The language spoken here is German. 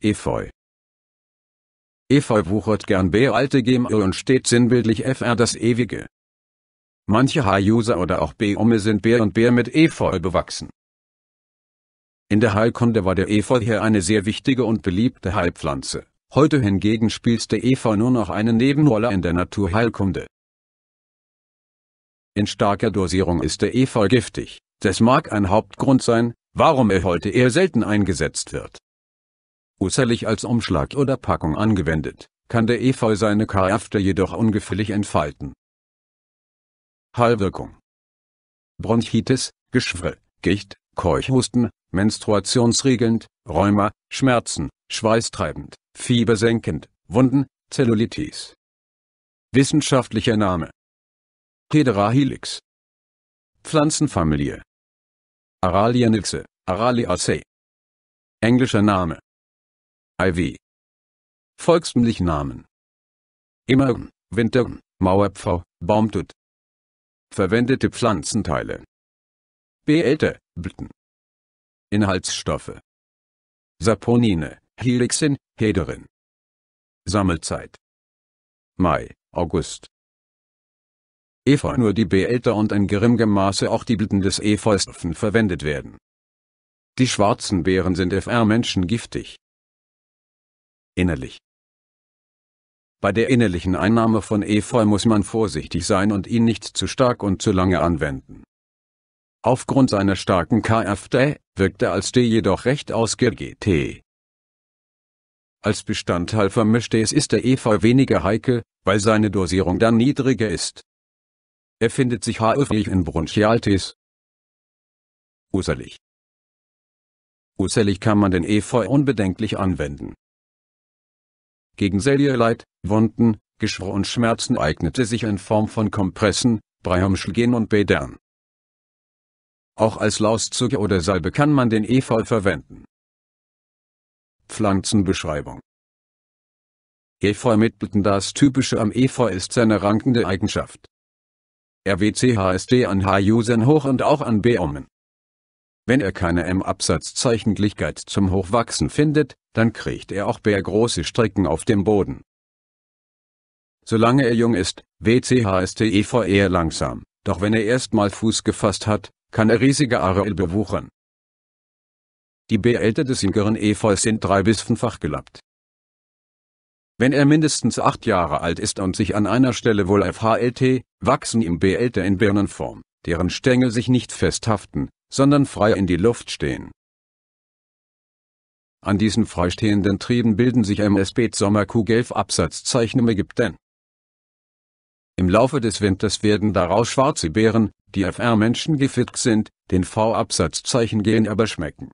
Efeu. Efeu wuchert gern B alte Gemö und steht sinnbildlich FR das Ewige. Manche H-User oder auch B-Ome sind Bär und Bär mit Efeu bewachsen. In der Heilkunde war der Efeu hier eine sehr wichtige und beliebte Heilpflanze. Heute hingegen spielt der Efeu nur noch eine Nebenrolle in der Naturheilkunde. In starker Dosierung ist der Efeu giftig. Das mag ein Hauptgrund sein, warum er heute eher selten eingesetzt wird äußerlich als Umschlag oder Packung angewendet, kann der Efeu seine Kräfte jedoch ungefährlich entfalten. Heilwirkung Bronchitis, Geschwür, Gicht, Keuchhusten, menstruationsregelnd, Rheuma, Schmerzen, schweißtreibend, fiebersenkend, Wunden, Zellulitis. Wissenschaftlicher Name Hedera helix Pflanzenfamilie Aralianixe, Araliaceae Englischer Name IV. Volkstümlich Namen. Immergen, Wintergen, Mauerpfau, Baumtut. Verwendete Pflanzenteile. Beete, Blüten. Inhaltsstoffe. Saponine, Helixin, Hederin. Sammelzeit. Mai, August. Efeu nur die Beete und in geringem Maße auch die Blüten des Efeus verwendet werden. Die schwarzen Beeren sind FR-Menschen giftig innerlich. Bei der innerlichen Einnahme von Efeu muss man vorsichtig sein und ihn nicht zu stark und zu lange anwenden. Aufgrund seiner starken KFD wirkt er als D jedoch recht ausgeGT. Als Bestandteil vermischt es ist der Efeu weniger heikel, weil seine Dosierung dann niedriger ist. Er findet sich häufig in Bronchialtis. Userlich. Userlich kann man den Efeu unbedenklich anwenden. Gegen Cellulite, Wunden, Geschwür und Schmerzen eignete sich in Form von Kompressen, Brahmschlgen und Bädern. Auch als Lauszuge oder Salbe kann man den Efeu verwenden. Pflanzenbeschreibung Efeu mit Blüten Das Typische am Efeu ist seine rankende Eigenschaft. RWCHSD an H-Jusen hoch und auch an Bäumen. Wenn er keine M-Absatzzeichentlichkeit zum Hochwachsen findet, dann kriegt er auch bärgroße Strecken auf dem Boden. Solange er jung ist, WCHSTEV eher langsam, doch wenn er erstmal Fuß gefasst hat, kann er riesige Areale bewuchern. Die Bärälter des jüngeren Efeus sind drei- bis fünffach gelappt. Wenn er mindestens acht Jahre alt ist und sich an einer Stelle wohl FHLT, wachsen ihm Bärälter in Birnenform, deren Stängel sich nicht festhaften, sondern frei in die Luft stehen. An diesen freistehenden Trieben bilden sich MSB Sommer q Sommerkugelf Absatzzeichen im Ägypten. Im Laufe des Winters werden daraus schwarze Beeren, die FR Menschen gefittig sind, den V-Absatzzeichen gehen aber schmecken.